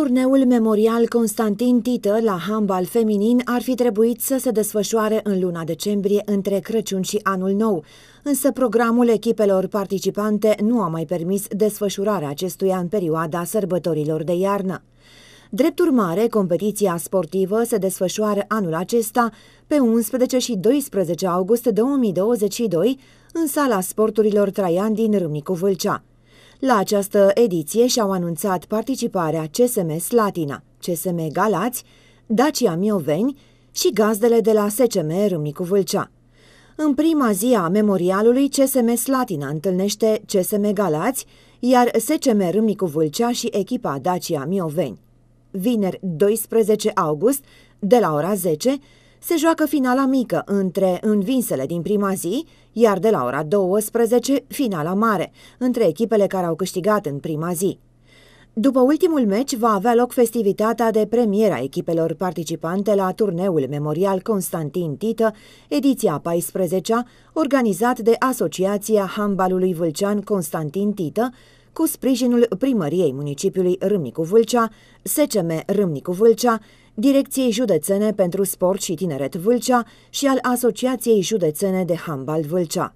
Turneul memorial Constantin Tită la handbal feminin ar fi trebuit să se desfășoare în luna decembrie între Crăciun și Anul Nou, însă programul echipelor participante nu a mai permis desfășurarea acestuia în perioada sărbătorilor de iarnă. Drept urmare, competiția sportivă se desfășoară anul acesta pe 11 și 12 august 2022 în sala sporturilor Traian din Râmnicu Vâlcea. La această ediție și-au anunțat participarea CSM Slatina, CSM Galați, Dacia Mioveni și gazdele de la SCM Râmnicu Vâlcea. În prima zi a memorialului, CSM Slatina întâlnește CSM Galați, iar SCM Râmnicu Vâlcea și echipa Dacia Mioveni. Vineri 12 august, de la ora 10, se joacă finala mică între învinsele din prima zi, iar de la ora 12 finala mare, între echipele care au câștigat în prima zi. După ultimul meci va avea loc festivitatea de premiera echipelor participante la turneul memorial Constantin Tită, ediția 14 organizat de Asociația Handbalului Vâlcean Constantin Tită, cu sprijinul primăriei municipiului Râmnicu-Vâlcea, SCM Râmnicu-Vâlcea, Direcției Județene pentru Sport și Tineret Vâlcea și al Asociației Județene de Handbal Vâlcea.